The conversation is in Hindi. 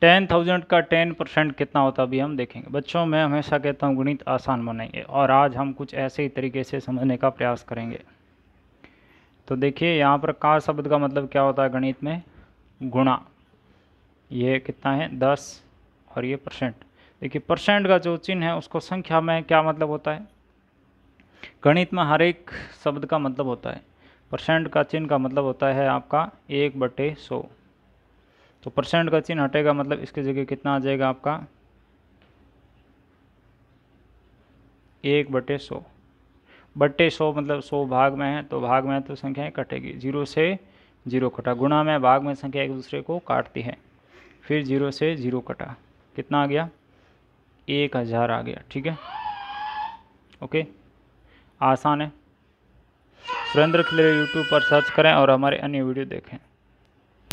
टेन थाउजेंड का टेन परसेंट कितना होता अभी हम देखेंगे बच्चों मैं हमेशा कहता हूँ गणित आसान बनाएंगे और आज हम कुछ ऐसे ही तरीके से समझने का प्रयास करेंगे तो देखिए यहाँ पर का शब्द का मतलब क्या होता है गणित में गुणा ये कितना है दस और ये परसेंट देखिए परसेंट का जो चिन्ह है उसको संख्या में क्या मतलब होता है गणित में हर एक शब्द का मतलब होता है परसेंट का चिन्ह का मतलब होता है आपका एक बटे सौ तो परसेंट का चिन्ह हटेगा मतलब इसकी जगह कितना आ जाएगा आपका एक बटे सौ बटे सौ मतलब सौ भाग में है तो भाग में तो संख्याएं कटेगी जीरो से जीरो कटा गुणा में भाग में संख्या एक दूसरे को काटती है फिर जीरो से जीरो कटा कितना आ गया एक हज़ार आ गया ठीक है ओके आसान है सुरेंद्र खिलरे यूट्यूब पर सर्च करें और हमारे अन्य वीडियो देखें